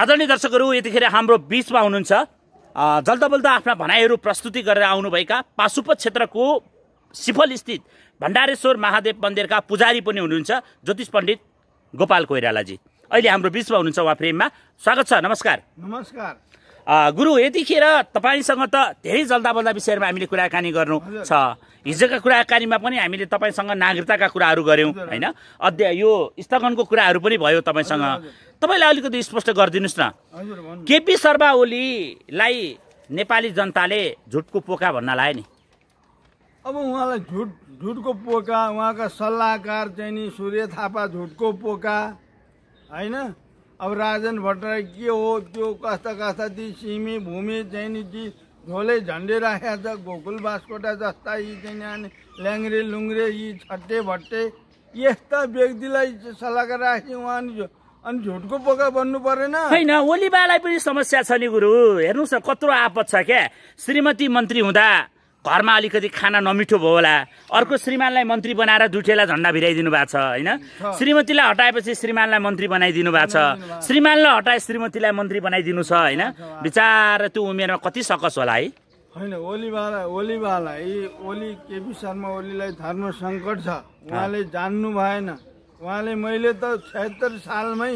आदरणीय दर्शकहरू यतिखेर हाम्रो बिचमा हुनुहुन्छ जल्दा बल्दा आफ्ना भनाइहरू प्रस्तुति गरेर आउनुभएका पासुपत क्षेत्रको सिफल स्थित भण्डारेश्वर महादेव मन्दिरका पुजारी पनि हुनुहुन्छ ज्योतिष पण्डित गोपाल कोइरालाजी अहिले हाम्रो बिचमा हुनुहुन्छ उहाँ फ्रेममा स्वागत छ नमस्कार नमस्कार गुरु यतिखेर तपाईँसँग त धेरै जल्दा जल्दाबल्दा विषयहरूमा हामीले कुराकानी गर्नु छ हिजोका कुराकानीमा पनि हामीले तपाईँसँग नागरिकताका कुराहरू गऱ्यौँ होइन अध्या यो स्थगनको कुराहरू पनि भयो तपाईँसँग तपाईँलाई अलिकति स्पष्ट गरिदिनुहोस् न केपी शर्मा ओलीलाई नेपाली जनताले झुटको पोका भन्न लायो नि अब उहाँलाई झुट झुटको पोका उहाँका सल्लाहकार चाहिँ नि सूर्य थापा झुटको पोका होइन अब राजन भट्टराई के हो त्यो कस्ता कस्ता ती सिमी भूमि चाहिँ नि ती झोलै झन्डे राखेका छ गोकुल बास्कोटा जस्ता यी चाहिँ ल्याङ्ग्रे लुङ्रे यी छट्टे भट्टे यस्ता व्यक्तिलाई सल्लाह राखेँ उहाँ अनि झुटको पोका बन्नु परेन होइन ओलीबालाई पनि समस्या छ नि गुरु हेर्नुहोस् न कत्रो आपत छ क्या श्रीमती मन्त्री हुँदा घरमा अलिकति खाना नमिठो भयो होला अर्को श्रीमानलाई मन्त्री बनाएर दुइटैलाई झन्डा भिराइदिनु भएको छ होइन श्रीमतीलाई हटाएपछि श्रीमानलाई मन्त्री बनाइदिनु भएको छ श्रीमानलाई हटाए श्रीमतीलाई मन्त्री बनाइदिनु छ होइन विचार त्यो उमेरमा कति सकस होला है होइन ओलीवाला ओलीवालाई ओली केपी शर्मा ओलीलाई धर्म सङ्कट छ उहाँले जान्नु भएन उहाँले मैले त छत्तर सालमै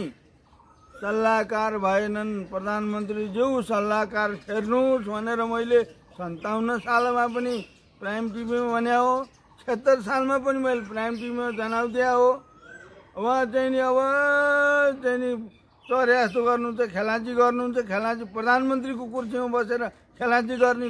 सल्लाहकार भएनन् प्रधानमन्त्री ज्यू सल्लाहकार फेर्नुहोस् भनेर मैले सन्ताउन्न सालमा पनि प्राइम टिभीमा भने हो छत्तर सालमा पनि मैले प्राइम टिभीमा दिए हो अब चाहिँ नि अब चाहिँ नि चर्यास्तो गर्नुहुन्छ खेलाँची गर्नुहुन्छ खेलाँची प्रधानमन्त्रीको कुर्सीमा बसेर खेलाँची गर्ने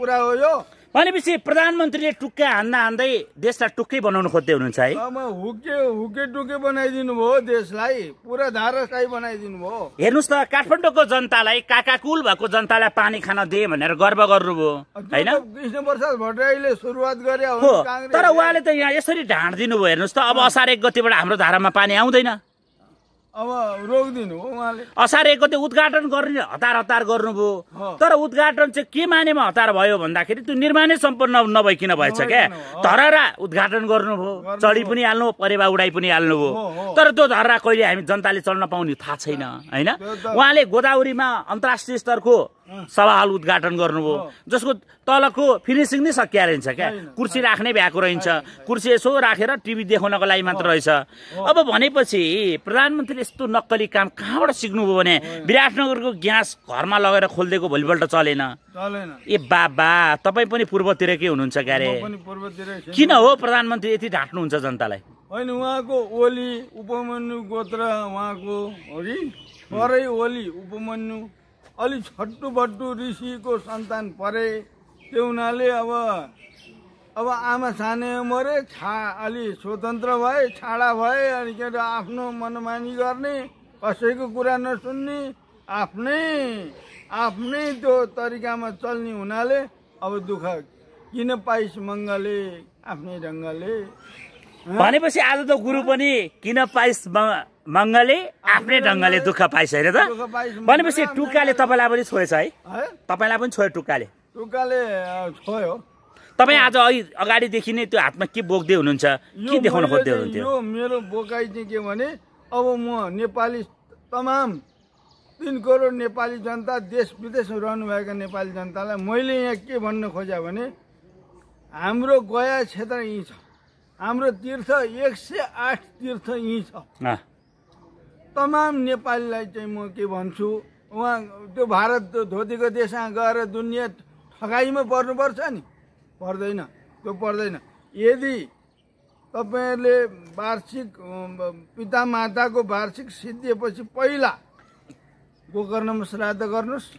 कुरा हो यो भनेपछि प्रधानमन्त्रीले टुक्का हान्दा हान्दै देशलाई टुक्कै बनाउनु खोज्दै हुनुहुन्छ है हुके हुके टुके बनाइदिनु भयो देशलाई पुरा धाराशाही बनाइदिनु भयो हेर्नुहोस् त काठमाडौँको जनतालाई काकाकुल भएको जनतालाई पानी खान दिए भनेर गर्व गर्नुभयो होइन कृष्ण प्रसाद भट्टराईले सुरुवात गरे तर उहाँले त यहाँ यसरी ढाँड दिनुभयो हेर्नुहोस् त अब असार एक गतिबाट हाम्रो धारामा पानी आउँदैन अब रोकिदिनु हो असार एकको त्यो उद्घाटन गर्ने हतार हतार गर्नुभयो तर उद्घाटन चाहिँ के मानेमा हतार भयो भन्दाखेरि त्यो निर्माणै सम्पन्न नभइकन भएछ क्या धरहरा उद्घाटन गर्नुभयो चढी पनि हाल्नु परेवा उडाइ पनि हाल्नुभयो तर त्यो धरहरा कहिले हामी जनताले चल्न पाउने थाहा छैन होइन उहाँले गोदावरीमा अन्तर्राष्ट्रिय स्तरको सभा हल उद्घाटन गर्नुभयो जसको तलको फिनिसिङ नै सकिया रहेछ क्या कुर्सी राख्ने भ्याएको रहन्छ कुर्सी यसो राखेर टिभी देखाउनको लागि मात्र रहेछ अब भनेपछि प्रधानमन्त्रीले यस्तो नक्कली काम कहाँबाट सिक्नुभयो भने विराटनगरको ग्यास घरमा लगेर खोलिदिएको भोलिपल्ट चलेन ए बाबा तपाईँ पनि पूर्वतिरकै हुनुहुन्छ क्या क्यारे किन हो प्रधानमन्त्री यति ढाँट्नुहुन्छ जनतालाई होइन उहाँको ओली उपमन्यु गोत्र उहाँको परै ओली उपमन्यु अलि छट्टु बट्टु ऋषिको सन्तान परे त्यो हुनाले अब अब आमा छाने मरे छा अलि स्वतन्त्र भए छाडा भए अनि के अरे आफ्नो मनमानी गर्ने कसैको कुरा नसुन्ने आफ्नै आफ्नै त्यो तरिकामा चल्ने हुनाले अब दुःख किन पाइस मङ्गले आफ्नै ढङ्गले भनेपछि आज त गुरु पनि किन पाइस मङ्गले आफ्नै ढङ्गले दुःख पाइस होइन त भनेपछि टुक्काले तपाईँलाई पनि छोएछ है तपाईँलाई पनि छोयो टुक्काले टुक्काले छोयो तपाईँ आज अघि अगाडिदेखि नै त्यो हातमा के बोक्दै हुनुहुन्छ के देखाउन खोज्दै हुनुहुन्थ्यो मेरो बोकाइ चाहिँ के भने अब म नेपाली तमाम तिन करोड नेपाली जनता देश विदेशमा रहनुभएका नेपाली जनतालाई मैले यहाँ के भन्न खोजेँ भने हाम्रो गया क्षेत्र यहीँ छ हाम्रो तीर्थ एक सय आठ तीर्थ यहीँ छ तमाम नेपालीलाई चाहिँ म के भन्छु उहाँ त्यो भारत धोतीको देशमा गएर दुनियाँ ठगाइमा पर्नुपर्छ नि पर्दैन त्यो पर्दैन यदि तपाईँहरूले वार्षिक पिता माताको वार्षिक सिद्धिएपछि पहिला गोकर्णमा श्राद्ध गर्नुहोस्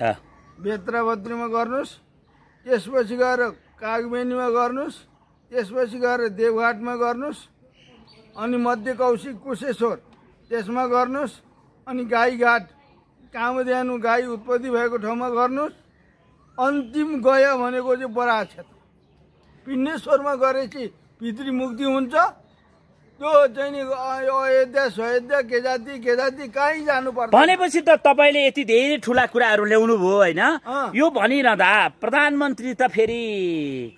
बेत्राबत्रीमा गर्नुहोस् त्यसपछि गएर कागबेनीमा गर्नुहोस् त्यसपछि गएर देवघाटमा गर्नुहोस् अनि मध्य कौशिक कुशेश्वर त्यसमा गर्नुहोस् अनि गाई गाईघाट कामध्यानु गाई उत्पत्ति भएको ठाउँमा गर्नुहोस् अन्तिम गयो भनेको चाहिँ बरा क्षेत्र पिण्डेश्वरमा गरेपछि पितृमुक्ति मुक्ति हुन्छ त्यो चाहिँ नि के जाति के जाति कहीँ पर्छ भनेपछि त तपाईँले यति धेरै ठुला कुराहरू ल्याउनु भयो होइन यो भनिरहँदा प्रधानमन्त्री त फेरि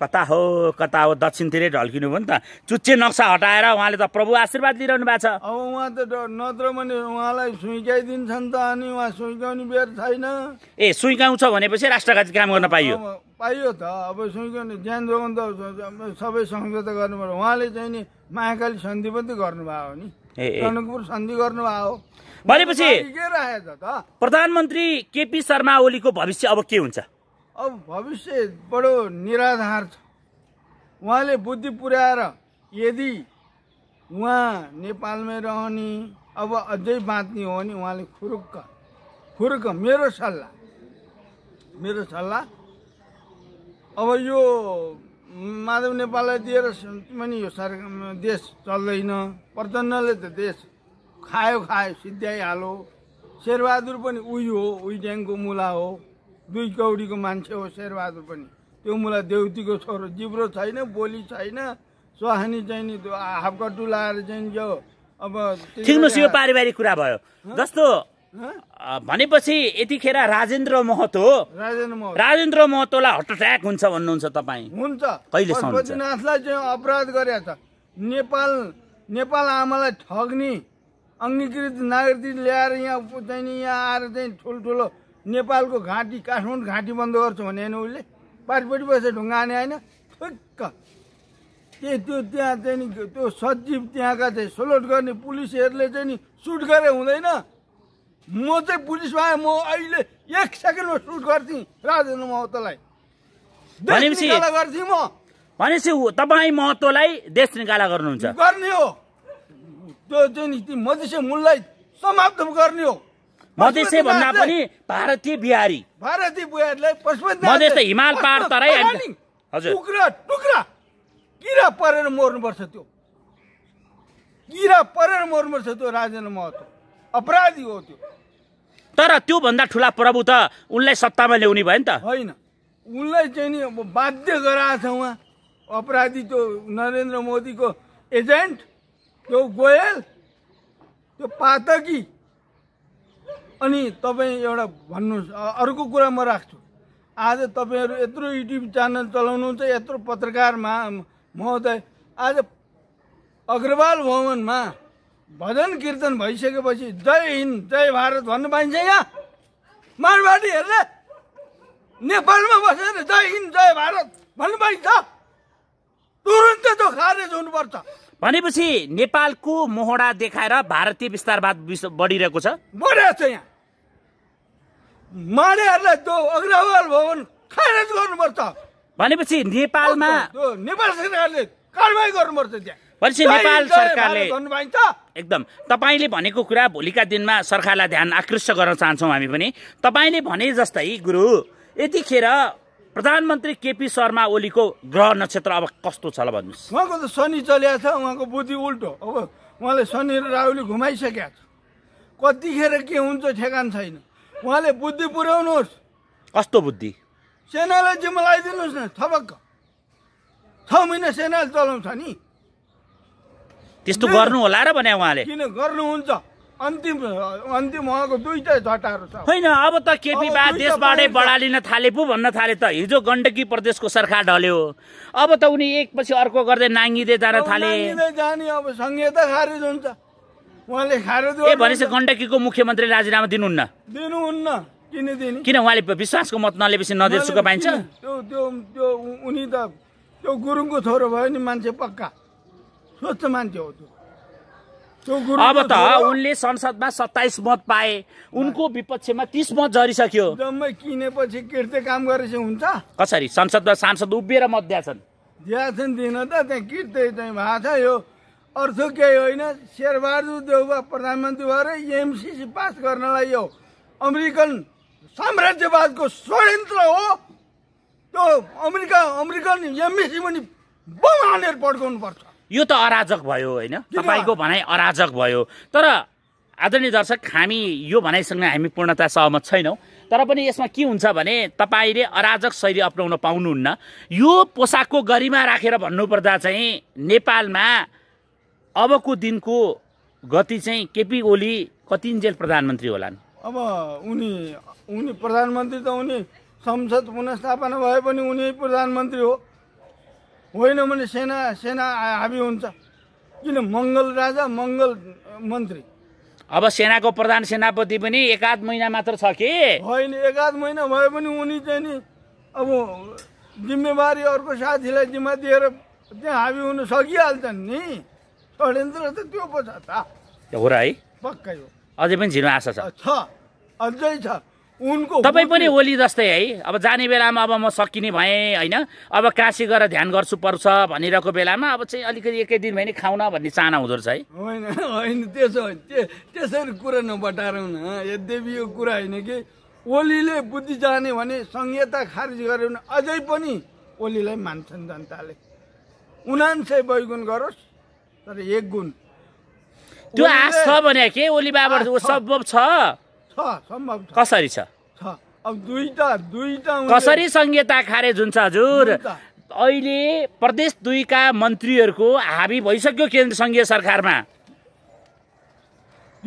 कता हो कता हो दक्षिणतिरै ढल्किनु भयो नि त चुच्चे नक्सा हटाएर उहाँले त प्रभु आशीर्वाद लिइरहनु भएको छ अब उहाँ त नत्र भने उहाँलाई सुइकाइदिन्छन् त अनि उहाँ सुइकाउने बेर छैन ए सुइकाउँछ भनेपछि राष्ट्रघाती काम गर्न पाइयो पाइयो त अब सुइकन ज्ञान जोगाउनु त सबै सम्झौता गर्नुभयो उहाँले चाहिँ नि महाकाली सन्धि पनि गर्नुभयो नि जनकपुर सन्धि गर्नुभयो भनेपछि के राखेको त प्रधानमन्त्री केपी शर्मा ओलीको भविष्य अब के हुन्छ अब भविष्य बडो निराधार छ उहाँले बुद्धि पुर्याएर यदि उहाँ नेपालमै रहने अब अझै बाँच्ने हो भने उहाँले खुरुक्क खुरुक्क मेरो सल्लाह मेरो सल्लाह अब यो माधव नेपाललाई दिएर पनि यो सरकार देश चल्दैन प्रचण्डले त देश खायो खायो सिद्ध्याइहालो शेरबहादुर पनि उही हो उही ड्याङको मुला हो दुई कौडीको मान्छे हो शेरबहादुर पनि त्यो मुला देउतीको छोरो जिब्रो छैन बोली छैन सुहानी चाहिँ नि हाफकटु लाएर चाहिँ जो अब ठिक यो पारिवारिक कुरा भयो जस्तो भनेपछि यतिखेर राजेन्द्र महतो राजेन्द्र महतोलाई हट अट्याक हुन्छ भन्नुहुन्छ तपाईँ हुन्छ कहिले चाहिँ अपराध गरेछ नेपाल नेपाल आमालाई ठग्ने अङ्गीकृत नागरिक ल्याएर यहाँ चाहिँ यहाँ आएर चाहिँ ठुल्ठुलो नेपालको घाँटी काठमाडौँ घाँटी बन्द गर्छु भने होइन उसले पारिपट्टि बसेर ढुङ्गा आने होइन ठुक्क त्यो त्यो त्यहाँ चाहिँ त्यो सचिव त्यहाँका चाहिँ सोलोट गर्ने पुलिसहरूले चाहिँ नि सुट गरे हुँदैन म चाहिँ पुलिस भए म अहिले एक सेकेन्डमा सुट गर्थेँ राजेन्द्र महतोलाई भनेपछि गर्थेँ म भनेपछि तपाईँ महतोलाई देश निकाला गर्नुहुन्छ गर्ने हो त्यो चाहिँ मधेसी मूललाई समाप्त गर्ने हो मधेसी भन्दा पनि भारतीय बिहारी भारतीय बिहारीलाई मधेस हिमाल पार तराई हजुर टुक्रा टुक्रा किरा परेर मर्नुपर्छ त्यो किरा परेर मर्नुपर्छ त्यो राजेन्द्र महतो अपराधी हो त्यो तर त्योभन्दा ठुला प्रभु त उनलाई सत्तामा ल्याउने भयो नि त होइन उनलाई चाहिँ नि अब बाध्य गराएको छ उहाँ अपराधी त्यो नरेन्द्र मोदीको एजेन्ट त्यो गोयल त्यो पातकी अनि तपाईँ एउटा भन्नुहोस् अर्को कुरा म राख्छु आज तपाईँहरू यत्रो युट्युब च्यानल चलाउनुहुन्छ यत्रो पत्रकार महोदय आज अग्रवाल भवनमा भजन कीर्तन भइसकेपछि जय हिन्द जय भारत भन्नु पाइन्छ यहाँ मारवाडीहरूले नेपालमा बसेर जय हिन्द जय भारत भन्नु पाइन्छ तुरुन्तै त्यो खारेज हुनुपर्छ भनेपछि नेपालको मोहडा देखाएर भारतीय विस्तारवाद बढिरहेको छ बढिरहेको छ यहाँ माडेहरूलाई त्यो अग्रवाल भवन खारेज गर्नुपर्छ भनेपछि नेपालमा नेपाल सरकारले कारवाही गर्नुपर्छ त्यहाँ भनेपछि नेपाल सरकारले एकदम तपाईँले भनेको कुरा भोलिका दिनमा सरकारलाई ध्यान आकृष्ट गर्न चाहन्छौँ हामी पनि तपाईँले भने जस्तै गुरु यतिखेर प्रधानमन्त्री केपी शर्मा ओलीको ग्रह नक्षत्र अब कस्तो छ ल भन्नुहोस् उहाँको त शनि चलिया छ उहाँको बुद्धि उल्टो अब उहाँले शनि र राहुले घुमाइसकेको छ कतिखेर के हुन्छ ठेगान छैन उहाँले बुद्धि पुर्याउनुहोस् कस्तो बुद्धि सेनालाई जिम्मा लगाइदिनुहोस् न थपक्क छ महिना सेनाले चलाउँछ नि त्यस्तो गर्नु होला र भने उहाँले किन गर्नुहुन्छ अन्तिम अन्तिम उहाँको दुईटै झट्टाहरू छ होइन अब त केपी बा देशबाटै लिन थाले पो भन्न थाले त हिजो गण्डकी प्रदेशको सरकार ढल्यो अब त उनी एक पछि अर्को गर्दै नाङ्गिँदै जान थाले जाने अब त खारेज हुन्छ उहाँले खारेज ए भनेपछि गण्डकीको मुख्यमन्त्री राजीनामा दिनुहुन्न दिनुहुन्न किन दिने किन उहाँले विश्वासको मत नलेपछि नदेशुको पाइन्छ त्यो त्यो त्यो उनी त त्यो गुरुङको छोरो भयो नि मान्छे पक्का स्वच्छ मान्छे हो त्यो अब त उनले संसदमा सत्ताइस मत पाए उनको विपक्षमा तिस मत झरिसक्यो जम्मै किनेपछि किर्ते काम गरेपछि हुन्छ कसरी संसदमा सांसद उभिएर मत दिएछन् दिएछन् दिन त त्यहाँ किर्ते चाहिँ भएको छ यो अर्थ केही होइन शेरबहादुर देउबा प्रधानमन्त्री भएर एमसिसी पास गर्नलाई यो अमेरिकन साम्राज्यवादको षड्यन्त्र हो त्यो अमेरिका अमेरिकन एमएसी पनि बम हानेर पड्काउनु पर्छ यो त अराजक भयो होइन तपाईँको भनाइ अराजक भयो तर आदरणीय दर्शक हामी यो भनाइसँग हामी पूर्णता सहमत छैनौँ तर पनि यसमा के हुन्छ भने तपाईँले अराजक शैली अप्नाउन पाउनुहुन्न यो पोसाकको गरिमा राखेर भन्नुपर्दा चाहिँ नेपालमा अबको दिनको गति चाहिँ केपी ओली कतिन्जेल प्रधानमन्त्री होलान् अब उनी उनी प्रधानमन्त्री त उनी संसद पुनस्थापना भए पनि उनी प्रधानमन्त्री हो होइन भने सेना सेना हाबी हुन्छ किन मङ्गल राजा मङ्गल मन्त्री अब सेनाको प्रधान सेनापति पनि एकाध महिना मात्र छ कि होइन एकाध महिना भए पनि उनी चाहिँ नि अब जिम्मेवारी अर्को साथीलाई जिम्मा दिएर त्यहाँ हाबी हुन सकिहाल्छन् नि षड्यन्त्र त त्यो पो छ त हो र है पक्कै हो अझै पनि झिनु आशा छ अझै छ उनको तपाईँ पनि ओली जस्तै है अब जाने बेलामा अब म सकिने भएँ होइन अब काशी गएर ध्यान गर्छु पर्छ भनिरहेको बेलामा अब चाहिँ अलिकति एकै दिन नि खाउन भन्ने चाहना हुँदो रहेछ है होइन होइन त्यसो होइन त्यसरी कुरा नबटारौँ न यद्यपि यो कुरा होइन कि ओलीले बुद्धि जाने भने संहिता खारिज गर्यो भने अझै पनि ओलीलाई मान्छन् जनताले उनान्से बैगुन गरोस् तर एक गुण त्यो आश छ भने के ओली बाबा सम्भव छ कसरी छ कसरी संहिता जुन छ हजुर अहिले प्रदेश दुईका मन्त्रीहरूको हाबी भइसक्यो केन्द्र सङ्घीय सरकारमा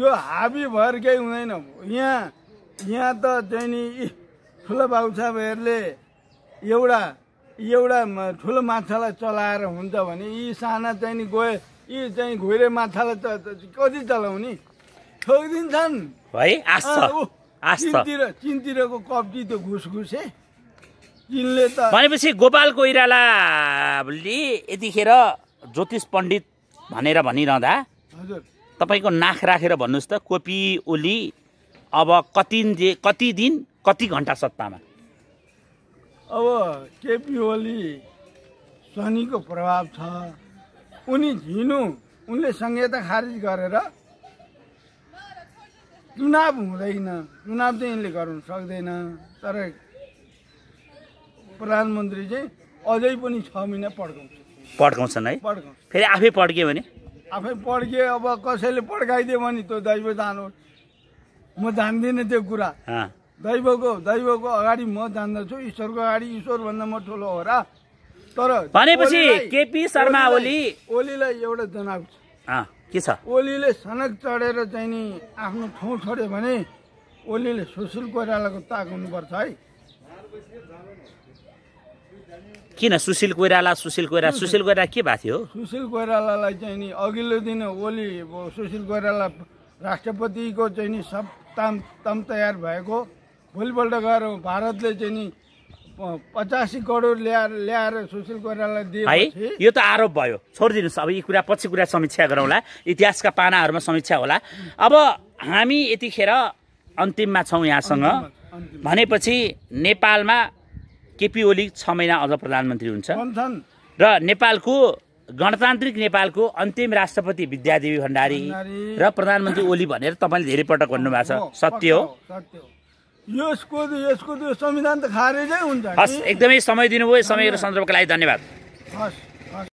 यो हाबी भएर केही हुँदैन यहाँ यहाँ त चाहिँ नि ठुलो बाबु साहबहरूले एउटा एउटा ठुलो माछालाई चलाएर हुन्छ भने यी साना चाहिँ नि गए यी चाहिँ घुइरे माछालाई कति चलाउने ठोकिदिन्छन् है चिनतिर चिनतिरको कब्जी त्यो चिनले त भनेपछि गोपाल कोइरालाले यतिखेर ज्योतिष पण्डित भनेर भनिरहँदा हजुर तपाईँको नाख राखेर भन्नुहोस् त कोपी ओली अब कति कति दिन कति घन्टा सत्तामा अब केपी ओली शनिको प्रभाव छ उनी झिनु उनले संहिता खारिज गरेर चुनाव हुँदैन चुनाव चाहिँ यसले गर्नु सक्दैन तर प्रधानमन्त्री चाहिँ अझै पनि छ महिना पड्काउँछ पड्काउँछन् है पड्काउँछ फेरि आफै पड्क्यो भने आफै पड्क्यो अब कसैले पड्काइदियो भने त्यो दैव जानु म जान्दिनँ त्यो कुरा दैवको दैवको अगाडि म जान्दछु ईश्वरको अगाडि ईश्वरभन्दा म ठुलो हो र तर भनेपछि केपी शर्मा ओली ओलीलाई एउटा छ के छ ओलीले सनक चढेर चाहिँ नि आफ्नो ठाउँ छोड्यो भने ओलीले सुशील कोइरालाको ताक हुनुपर्छ है किन सुशील कोइराला सुशील कोइराला सुशील कोइराला के भएको थियो सुशील कोइरालालाई चाहिँ नि अघिल्लो दिन ओली सुशील कोइराला राष्ट्रपतिको चाहिँ नि सब ताम ताम तयार भएको भोलिपल्ट गएर भारतले चाहिँ नि पचासी करोड ल्याएर ल्याएर सुशील दियो है यो त आरोप भयो छोडिदिनुहोस् अब यी कुरा पछि कुरा समीक्षा गरौँला इतिहासका पानाहरूमा समीक्षा होला अब हामी यतिखेर अन्तिममा छौँ यहाँसँग भनेपछि नेपालमा केपी ओली छ महिना अझ प्रधानमन्त्री हुन्छ र नेपालको गणतान्त्रिक नेपालको अन्तिम राष्ट्रपति विद्यादेवी भण्डारी र प्रधानमन्त्री ओली भनेर तपाईँले धेरै पटक भन्नुभएको छ सत्य हो यसको यसको यो संविधान त खारेजै हुन्छ हस् एकदमै समय दिनुभयो समयको सन्दर्भको लागि धन्यवाद हस्